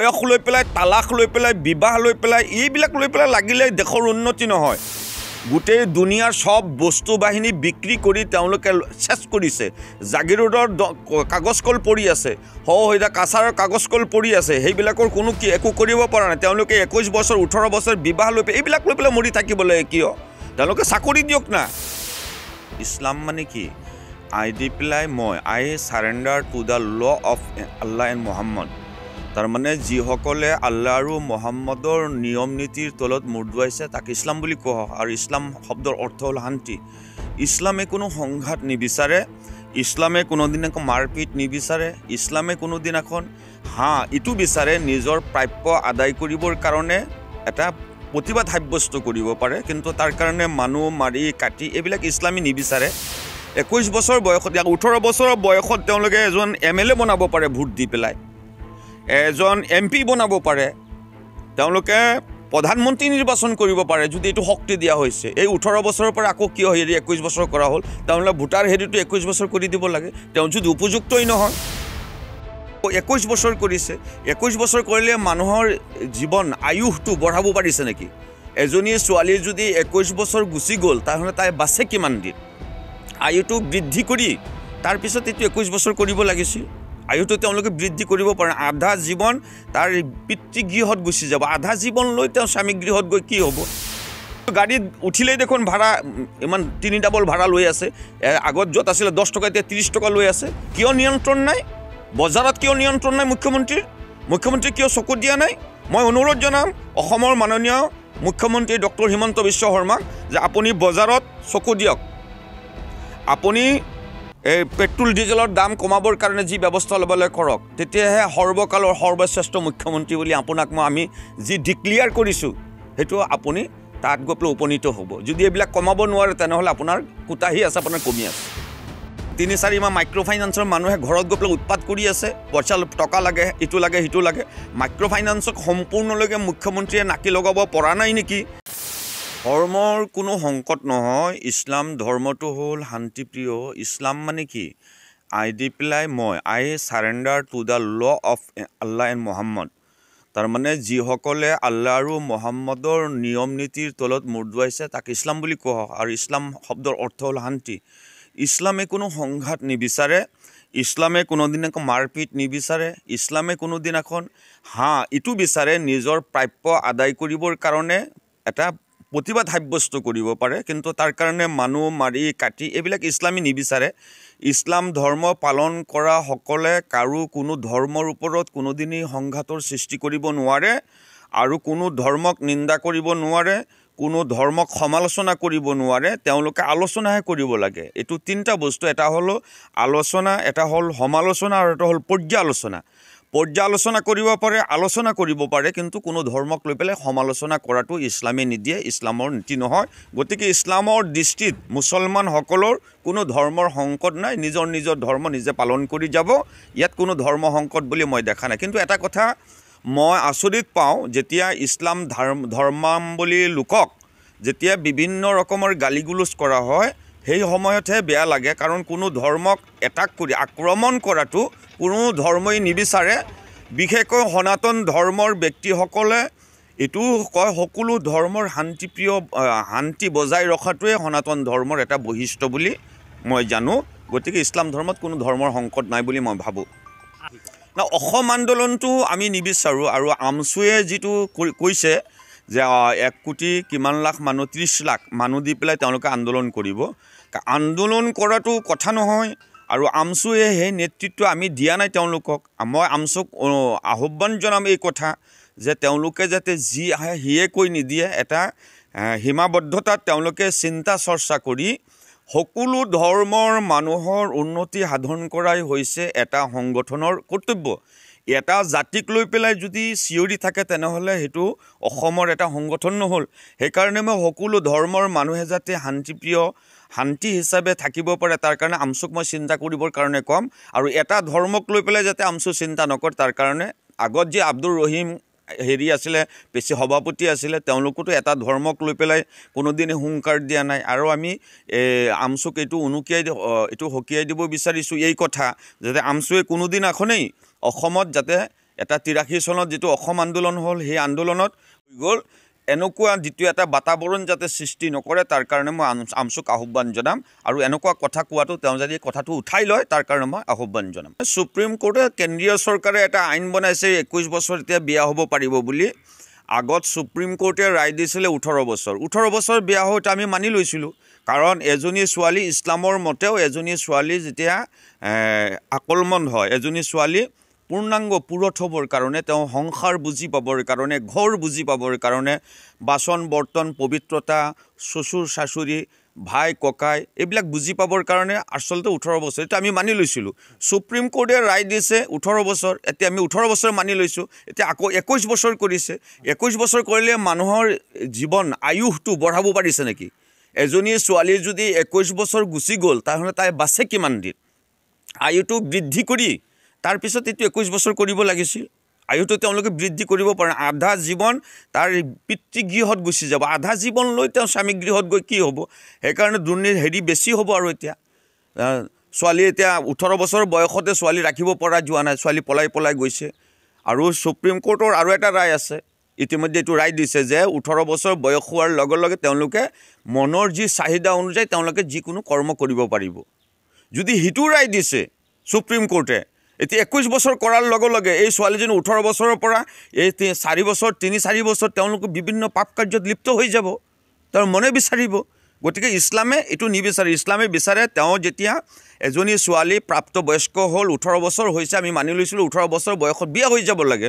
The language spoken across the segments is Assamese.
বয়স লৈ পেলাই তালাক লৈ পেলাই বিবাহ লৈ পেলাই এইবিলাক লৈ পেলাই লাগিলে দেশৰ উন্নতি নহয় গোটেই দুনিয়াৰ চব বস্তু বাহিনী বিক্ৰী কৰি তেওঁলোকে চেছ কৰিছে জাগিৰোডৰ কল পৰি আছে সহসৈতা কাছাৰৰ কাগজ কল পৰি আছে সেইবিলাকৰ কোনো কি একো কৰিব পৰা নাই তেওঁলোকে একৈছ বছৰ ওঠৰ বছৰ বিবাহ লৈ পেলাই এইবিলাক লৈ পেলাই মৰি থাকিবলৈ কিয় তেওঁলোকে চাকৰি দিয়ক না ইছলাম মানে কি আই দি পেলাই মই I surrender to the law' of Allah and Muhammad তাৰমানে যিসকলে আল্লাহ আৰু মহম্মদৰ নিয়ম নীতিৰ তলত মূৰদুৱাইছে তাক ইছলাম বুলি কোৱা হওক আৰু ইছলাম শব্দৰ অৰ্থ হ'ল শান্তি ইছলামে কোনো সংঘাত নিবিচাৰে ইছলামে কোনোদিন আকৌ মাৰপিট নিবিচাৰে ইছলামে কোনোদিনাখন হাঁ ইটো বিচাৰে নিজৰ প্ৰাপ্য আদায় কৰিবৰ কাৰণে এটা প্ৰতিবাদ সাব্যস্ত কৰিব পাৰে কিন্তু তাৰ কাৰণে মানুহ মাৰি কাটি এইবিলাক ইছলামী নিবিচাৰে একৈছ বছৰ বয়সত ইয়াক ওঠৰ বছৰৰ বয়সত তেওঁলোকে এজন এম এল এ বনাব পাৰে ভোট দি পেলাই এজন এম পি বনাব পাৰে তেওঁলোকে প্ৰধানমন্ত্ৰী নিৰ্বাচন কৰিব পাৰে যদি এইটো শক্তি দিয়া হৈছে এই ওঠৰ বছৰৰ পৰা আকৌ কিয় হেৰি একৈছ বছৰ কৰা হ'ল তেওঁলোকে ভোটাৰ হেৰিটো একৈছ বছৰ কৰি দিব লাগে তেওঁ যদি উপযুক্তই নহয় একৈছ বছৰ কৰিছে একৈছ বছৰ কৰিলে মানুহৰ জীৱন আয়ুসটো বঢ়াব পাৰিছে নেকি এজনী ছোৱালী যদি একৈছ বছৰ গুচি গ'ল তাৰমানে তাই বাছে কিমান দিন আয়ুটো বৃদ্ধি কৰি তাৰপিছত এইটো একৈছ বছৰ কৰিব লাগিছিল আয়ুটো তেওঁলোকে বৃদ্ধি কৰিব পাৰে আধা জীৱন তাৰ পিতৃগৃহত গুচি যাব আধা জীৱন লৈ তেওঁ স্বামী গৃহত গৈ কি হ'ব গাড়ীত উঠিলেই দেখোন ভাড়া ইমান তিনি ডাবল ভাড়া লৈ আছে আগত য'ত আছিলে দহ টকা এতিয়া ত্ৰিছ টকা লৈ আছে কিয় নিয়ন্ত্ৰণ নাই বজাৰত কিয় নিয়ন্ত্ৰণ নাই মুখ্যমন্ত্ৰীৰ মুখ্যমন্ত্ৰীক কিয় চকু দিয়া নাই মই অনুৰোধ জনাম অসমৰ মাননীয় মুখ্যমন্ত্ৰী ডক্টৰ হিমন্ত বিশ্ব শৰ্মাক যে আপুনি বজাৰত চকু দিয়ক আপুনি এই পেট্ৰল ডিজেলৰ দাম কমাবৰ কাৰণে যি ব্যৱস্থা ল'বলৈ কৰক তেতিয়াহে সৰ্বকালৰ সৰ্বশ্ৰেষ্ঠ মুখ্যমন্ত্ৰী বুলি আপোনাক মই আমি যি ডিক্লিয়াৰ কৰিছোঁ সেইটো আপুনি তাত গৈ পেলাই উপনীত হ'ব যদি এইবিলাক কমাব নোৱাৰে তেনেহ'লে আপোনাৰ কোটাহি আছে আপোনাৰ কমি আছে তিনি চাৰিমাহ মাইক্ৰ' ফাইনেন্সৰ মানুহে ঘৰত গৈ পেলাই উৎপাত কৰি আছে পইচা টকা লাগে ইটো লাগে সিটো লাগে মাইক্ৰ' ফাইনেন্সক সম্পূৰ্ণলৈকে মুখ্যমন্ত্ৰীয়ে নাকি লগাব পৰা নাই নেকি ধৰ্মৰ কোনো সংকট নহয় ইছলাম ধৰ্মটো হ'ল শান্তিপ্ৰিয় ইছলাম মানে কি আই দি পেলাই মই I surrender to the law of Allah and Muhammad তাৰমানে যিসকলে আল্লাহ আৰু মহম্মদৰ নিয়ম নীতিৰ তলত মূৰ দুৱাইছে তাক ইছলাম বুলি কোৱা হওক আৰু ইছলাম শব্দৰ অৰ্থ হ'ল শান্তি ইছলামে কোনো সংঘাত নিবিচাৰে ইছলামে কোনোদিন আকৌ মাৰপিট নিবিচাৰে ইছলামে কোনোদিনাখন হাঁ ইটো বিচাৰে নিজৰ প্ৰাপ্য আদায় কৰিবৰ কাৰণে এটা প্ৰতিবাদ সাব্যস্ত কৰিব পাৰে কিন্তু তাৰ কাৰণে মানুহ মাৰি কাটি এইবিলাক ইছলামী নিবিচাৰে ইছলাম ধৰ্ম পালন কৰাসকলে কাৰো কোনো ধৰ্মৰ ওপৰত কোনোদিনেই সংঘাতৰ সৃষ্টি কৰিব নোৱাৰে আৰু কোনো ধৰ্মক নিন্দা কৰিব নোৱাৰে কোনো ধৰ্মক সমালোচনা কৰিব নোৱাৰে তেওঁলোকে আলোচনাহে কৰিব লাগে এইটো তিনিটা বস্তু এটা হ'ল আলোচনা এটা হ'ল সমালোচনা আৰু এটা হ'ল পৰ্যালোচনা পৰ্যালোচনা কৰিব পাৰে আলোচনা কৰিব পাৰে কিন্তু কোনো ধৰ্মক লৈ পেলাই সমালোচনা কৰাটো ইছলামে নিদিয়ে ইছলামৰ নীতি নহয় গতিকে ইছলামৰ দৃষ্টিত মুছলমানসকলৰ কোনো ধৰ্মৰ সংকট নাই নিজৰ নিজৰ ধৰ্ম নিজে পালন কৰি যাব ইয়াত কোনো ধৰ্ম সংকট বুলি মই দেখা নাই কিন্তু এটা কথা মই আচৰিত পাওঁ যেতিয়া ইছলাম ধৰ্মাৱলী লোকক যেতিয়া বিভিন্ন ৰকমৰ গালি গুলচ কৰা হয় সেই সময়তহে বেয়া লাগে কাৰণ কোনো ধৰ্মক এটাক কৰি আক্ৰমণ কৰাটো কোনো ধৰ্মই নিবিচাৰে বিশেষকৈ সনাতন ধৰ্মৰ ব্যক্তিসকলে এইটোও কয় সকলো ধৰ্মৰ শান্তিপ্ৰিয় শান্তি বজাই ৰখাটোৱে সনাতন ধৰ্মৰ এটা বৈশিষ্ট্য বুলি মই জানো গতিকে ইছলাম ধৰ্মত কোনো ধৰ্মৰ সংকট নাই বুলি মই ভাবোঁ ন অসম আন্দোলনটো আমি নিবিচাৰোঁ আৰু আমচুৱে যিটো কৈছে যে এক কোটি কিমান লাখ মানুহ ত্ৰিছ লাখ মানুহ দি পেলাই তেওঁলোকে আন্দোলন কৰিব আন্দোলন কৰাটো কথা নহয় আৰু আমচুৱে সেই নেতৃত্ব আমি দিয়া নাই তেওঁলোকক মই আমচুক আহ্বান জনাম এই কথা যে তেওঁলোকে যাতে যি আহে সিয়ে কৈ নিদিয়ে এটা সীমাবদ্ধতাত তেওঁলোকে চিন্তা চৰ্চা কৰি সকলো ধৰ্মৰ মানুহৰ উন্নতি সাধন কৰাই হৈছে এটা সংগঠনৰ কৰ্তব্য এটা জাতিক লৈ পেলাই যদি চিঞৰি থাকে তেনেহ'লে সেইটো অসমৰ এটা সংগঠন নহ'ল সেইকাৰণে মই সকলো ধৰ্মৰ মানুহে যাতে শান্তিপ্ৰিয় শান্তি হিচাপে থাকিব পাৰে তাৰ কাৰণে আমচুক মই চিন্তা কৰিবৰ কাৰণে ক'ম আৰু এটা ধৰ্মক লৈ পেলাই যাতে আমচু চিন্তা নকৰে তাৰ কাৰণে আগত যে আব্দুল ৰহিম হেৰি আছিলে পি সভাপতি আছিলে তেওঁলোকোতো এটা ধৰ্মক লৈ পেলাই কোনোদিনে হুংকাৰ দিয়া নাই আৰু আমি এই আমচুক এইটো উনুকিয়াই এইটো সকিয়াই দিব বিচাৰিছোঁ এই কথা যাতে আমচুৱে কোনোদিন এখনেই অসমত যাতে এটা তিৰাশী চনত যিটো অসম আন্দোলন হ'ল সেই আন্দোলনত গ'ল এনেকুৱা যিটো এটা বাতাবৰণ যাতে সৃষ্টি নকৰে তাৰ কাৰণে মই আমচুক আহ্বান জনাম আৰু এনেকুৱা কথা কোৱাটো তেওঁ যদি কথাটো উঠাই লয় তাৰ কাৰণে মই আহ্বান জনাম সুপ্ৰিম কোৰ্টে কেন্দ্ৰীয় চৰকাৰে এটা আইন বনাইছে একৈছ বছৰ এতিয়া বিয়া হ'ব পাৰিব বুলি আগত সুপ্ৰিম কোৰ্টে ৰায় দিছিলে ওঠৰ বছৰ ওঠৰ বছৰ বিয়া হওঁতে আমি মানি লৈছিলোঁ কাৰণ এজনী ছোৱালী ইছলামৰ মতেও এজনী ছোৱালী যেতিয়া আকলমন হয় এজনী ছোৱালী পূৰ্ণাংগ পূৰঠ হ'বৰ কাৰণে তেওঁ সংসাৰ বুজি পাবৰ কাৰণে ঘৰ বুজি পাবৰ কাৰণে বাচন বৰ্তন পবিত্ৰতা চচুৰ চাচুৰী ভাই ককাই এইবিলাক বুজি পাবৰ কাৰণে আচলতে ওঠৰ বছৰ এতিয়া আমি মানি লৈছিলোঁ ছুপ্ৰিম কোৰ্টে ৰায় দিছে ওঠৰ বছৰ এতিয়া আমি ওঠৰ বছৰ মানি লৈছোঁ এতিয়া আকৌ একৈছ বছৰ কৰিছে একৈছ বছৰ কৰিলে মানুহৰ জীৱন আয়ুসটো বঢ়াব পাৰিছে নেকি এজনী ছোৱালী যদি একৈছ বছৰ গুচি গ'ল তাৰমানে তাই বাছে কিমান দিন আয়ুটো বৃদ্ধি কৰি তাৰপিছত এইটো একৈছ বছৰ কৰিব লাগিছিল আয়ুটো তেওঁলোকে বৃদ্ধি কৰিব পাৰে আধা জীৱন তাৰ পিতৃ গৃহত গুচি যাব আধা জীৱন লৈ তেওঁ স্বামী গৃহত গৈ কি হ'ব সেইকাৰণে দুৰ্নীতি হেৰি বেছি হ'ব আৰু এতিয়া ছোৱালী এতিয়া ওঠৰ বছৰ বয়সতে ছোৱালী ৰাখিব পৰা যোৱা নাই ছোৱালী পলাই পলাই গৈছে আৰু সুপ্ৰিম কোৰ্টৰ আৰু এটা ৰায় আছে ইতিমধ্যে এইটো ৰায় দিছে যে ওঠৰ বছৰ বয়স হোৱাৰ লগে লগে তেওঁলোকে মনৰ যি চাহিদা অনুযায়ী তেওঁলোকে যিকোনো কৰ্ম কৰিব পাৰিব যদি সিটো ৰায় দিছে ছুপ্ৰিম কোৰ্টে এতিয়া একৈছ বছৰ কৰাৰ লগে লগে এই ছোৱালীজনী ওঠৰ বছৰৰ পৰা এই চাৰি বছৰ তিনি চাৰি বছৰ তেওঁলোকে বিভিন্ন পাপ কাৰ্যত লিপ্ত হৈ যাব তেওঁ মনে বিচাৰিব গতিকে ইছলামে এইটো নিবিচাৰে ইছলামে বিচাৰে তেওঁ যেতিয়া এজনী ছোৱালী প্ৰাপ্তবয়স্ক হ'ল ওঠৰ বছৰ হৈছে আমি মানি লৈছিলোঁ ওঠৰ বছৰ বয়সত বিয়া হৈ যাব লাগে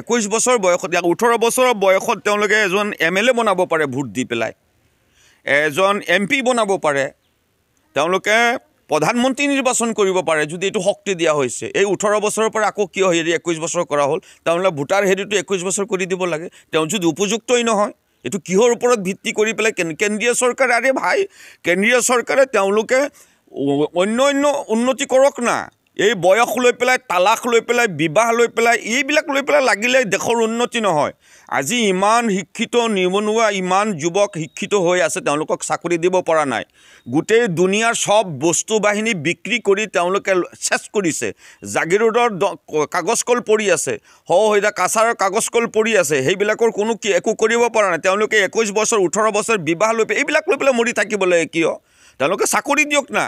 একৈছ বছৰ বয়সত ওঠৰ বছৰৰ বয়সত তেওঁলোকে এজন এম এল এ বনাব পাৰে ভোট দি পেলাই এজন এম পি বনাব পাৰে তেওঁলোকে প্ৰধানমন্ত্ৰী নিৰ্বাচন কৰিব পাৰে যদি এইটো শক্তি দিয়া হৈছে এই ওঠৰ বছৰৰ পৰা আকৌ কিয় হেৰি একৈছ বছৰ কৰা হ'ল তেওঁলোকে ভোটাৰ হেৰিটো একৈছ বছৰ কৰি দিব লাগে তেওঁ যদি উপযুক্তই নহয় এইটো কিহৰ ওপৰত ভিত্তি কৰি পেলাই কেন্দ্ৰীয় চৰকাৰে আৰে ভাই কেন্দ্ৰীয় চৰকাৰে তেওঁলোকে অন্য অন্য উন্নতি কৰক না এই বয়স লৈ পেলাই তালাক লৈ পেলাই বিবাহ লৈ পেলাই এইবিলাক লৈ পেলাই লাগিলে দেশৰ উন্নতি নহয় আজি ইমান শিক্ষিত নিবনুৱা ইমান যুৱক শিক্ষিত হৈ আছে তেওঁলোকক চাকৰি দিব পৰা নাই গোটেই দুনিয়াৰ চব বস্তু বাহিনী বিক্ৰী কৰি তেওঁলোকে চেছ কৰিছে জাগি কাগজ কল পৰি আছে সহসৈতা কাছাৰৰ কাগজ কল পৰি আছে সেইবিলাকৰ কোনো কি একো কৰিব পৰা নাই তেওঁলোকে একৈছ বছৰ ওঠৰ বছৰ বিবাহ লৈ পেলাই এইবিলাক লৈ পেলাই মৰি থাকিব লাগে কিয় তেওঁলোকে চাকৰি দিয়ক না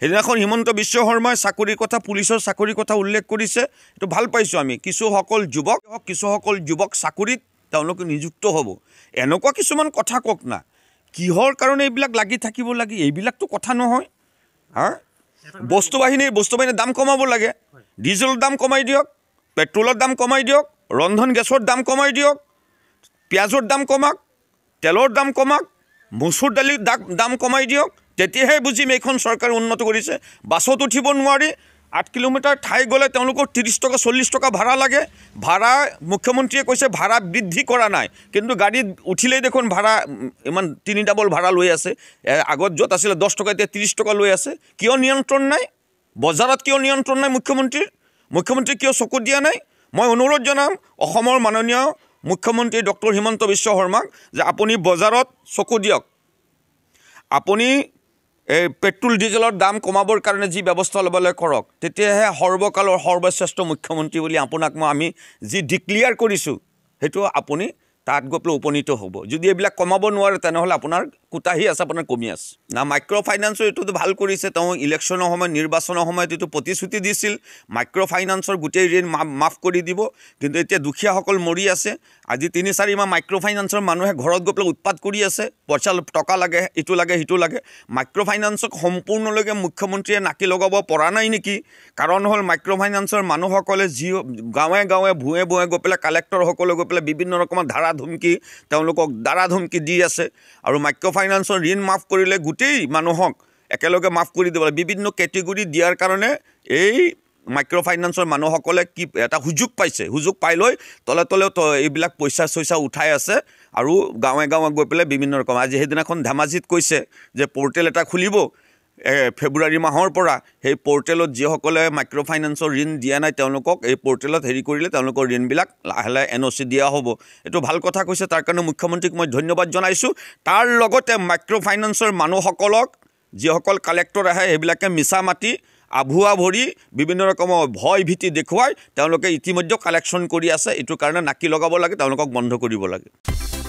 সেইদিনাখন হিমন্ত বিশ্ব শৰ্মাই চাকৰিৰ কথা পুলিচৰ চাকৰিৰ কথা উল্লেখ কৰিছে এইটো ভাল পাইছোঁ আমি কিছুসকল যুৱক হওক কিছুসকল যুৱক চাকৰিত তেওঁলোকে নিযুক্ত হ'ব এনেকুৱা কিছুমান কথা কওক না কিহৰ কাৰণে এইবিলাক লাগি থাকিব লাগে এইবিলাকতো কথা নহয় হা বস্তু বাহিনীৰ বস্তু বাহিনীৰ দাম কমাব লাগে ডিজেলৰ দাম কমাই দিয়ক পেট্ৰলৰ দাম কমাই দিয়ক ৰন্ধন গেছৰ দাম কমাই দিয়ক পিঁয়াজৰ দাম কমাওক তেলৰ দাম কমাওক মচুৰ দালিৰ দাম দাম কমাই দিয়ক তেতিয়াহে বুজিম এইখন চৰকাৰে উন্নত কৰিছে বাছত উঠিব নোৱাৰি আঠ কিলোমিটাৰ ঠাই গ'লে তেওঁলোকৰ ত্ৰিছ টকা চল্লিছ টকা ভাড়া লাগে ভাড়া মুখ্যমন্ত্ৰীয়ে কৈছে ভাড়া বৃদ্ধি কৰা নাই কিন্তু গাড়ীত উঠিলেই দেখোন ভাড়া ইমান তিনি ডাবল ভাড়া লৈ আছে আগত য'ত আছিলে দহ টকা এতিয়া ত্ৰিছ টকা লৈ আছে কিয় নিয়ন্ত্ৰণ নাই বজাৰত কিয় নিয়ন্ত্ৰণ নাই মুখ্যমন্ত্ৰীৰ মুখ্যমন্ত্ৰী কিয় চকু দিয়া নাই মই অনুৰোধ জনাম অসমৰ মাননীয় মুখ্যমন্ত্ৰী ডক্টৰ হিমন্ত বিশ্ব শৰ্মাক যে আপুনি বজাৰত চকু দিয়ক আপুনি এই পেট্ৰল ডিজেলৰ দাম কমাবৰ কাৰণে যি ব্যৱস্থা ল'বলৈ কৰক তেতিয়াহে সৰ্বকালৰ সৰ্বশ্ৰেষ্ঠ মুখ্যমন্ত্ৰী বুলি আপোনাক মই আমি যি ডিক্লিয়াৰ কৰিছোঁ সেইটো আপুনি তাত গৈ পেলাই উপনীত হ'ব যদি এইবিলাক কমাব নোৱাৰে তেনেহ'লে আপোনাৰ কোটাহী আছে আপোনাৰ কমি আছে না মাইক্ৰ' ফাইনেন্সৰ এইটোতো ভাল কৰিছে তেওঁ ইলেকশ্যনৰ সময়ত নিৰ্বাচনৰ সময়ত এইটো প্ৰতিশ্ৰুতি দিছিল মাইক্ৰ' ফাইনেন্সৰ গোটেই ঋণ মাফ কৰি দিব কিন্তু এতিয়া দুখীয়াসকল মৰি আছে আজি তিনি চাৰিমাহ মাইক্ৰ' ফাইনেন্সৰ মানুহে ঘৰত গৈ পেলাই উৎপাত কৰি আছে পইচা টকা লাগে ইটো লাগে সিটো লাগে মাইক্ৰ' ফাইনেন্সক সম্পূৰ্ণলৈকে মুখ্যমন্ত্ৰীয়ে নাকি লগাব পৰা নাই নেকি কাৰণ হ'ল মাইক্ৰ' ফাইনেন্সৰ মানুহসকলে যি গাঁৱে গাঁৱে ভূঞে ভূঞে গৈ পেলাই কালেক্টৰসকলে গৈ পেলাই বিভিন্ন ৰকমৰ ধাৰা ধুমকি তেওঁলোকক ধাৰা ধুমকি দি আছে আৰু মাইক্ৰ' ফাইনেন্সৰ ঋণ মাফ কৰিলে গোটেই মানুহক একেলগে মাফ কৰি দিব লাগে বিভিন্ন কেটেগৰী দিয়াৰ কাৰণে এই মাইক্ৰ' ফাইনেন্সৰ মানুহসকলে কি এটা সুযোগ পাইছে সুযোগ পাই লৈ তলে তলে এইবিলাক পইচা চইচা উঠাই আছে আৰু গাঁৱে গাঁৱে গৈ পেলাই বিভিন্ন ৰকম আজি সেইদিনাখন ধেমাজিত কৈছে যে পৰ্টেল এটা খুলিব ফেব্ৰুৱাৰী মাহৰ পৰা সেই পৰ্টেলত যিসকলে মাইক্ৰ' ফাইনেন্সৰ ঋণ দিয়া নাই তেওঁলোকক এই পৰ্টেলত হেৰি কৰিলে তেওঁলোকৰ ঋণবিলাক লাহে লাহে এন অ' চি দিয়া হ'ব এইটো ভাল কথা কৈছে তাৰ কাৰণে মুখ্যমন্ত্ৰীক মই ধন্যবাদ জনাইছোঁ তাৰ লগতে মাইক্ৰ' ফাইনেন্সৰ মানুহসকলক যিসকল কালেক্টৰ আহে সেইবিলাকে মিছা মাতি আভুৱা ভৰি বিভিন্ন ৰকমৰ ভয় ভীতি দেখুৱাই তেওঁলোকে ইতিমধ্যে কালেকশ্যন কৰি আছে এইটো কাৰণে নাকি লগাব লাগে তেওঁলোকক বন্ধ কৰিব লাগে